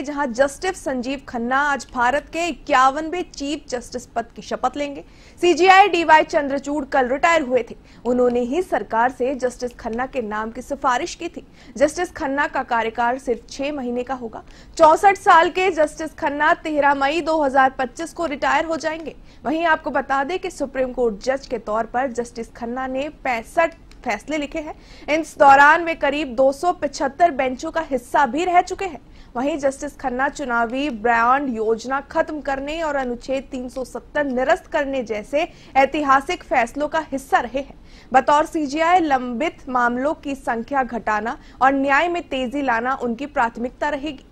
जहां जस्टिस संजीव खन्ना आज भारत के इक्यावनवे चीफ जस्टिस पद की शपथ लेंगे सीजीआई डीवाई चंद्रचूड़ कल रिटायर हुए थे उन्होंने ही सरकार से जस्टिस खन्ना के नाम की सिफारिश की थी जस्टिस खन्ना का कार्यकाल सिर्फ छह महीने का होगा चौसठ साल के जस्टिस खन्ना तेरह मई 2025 को रिटायर हो जाएंगे वहीं आपको बता दें कि सुप्रीम कोर्ट जज के तौर पर जस्टिस खन्ना ने पैंसठ फैसले लिखे हैं इस दौरान वे करीब दो बेंचों का हिस्सा भी रह चुके हैं वहीं जस्टिस खन्ना चुनावी ब्रांड योजना खत्म करने और अनुच्छेद 370 निरस्त करने जैसे ऐतिहासिक फैसलों का हिस्सा रहे हैं बतौर सीजीआई लंबित मामलों की संख्या घटाना और न्याय में तेजी लाना उनकी प्राथमिकता रहेगी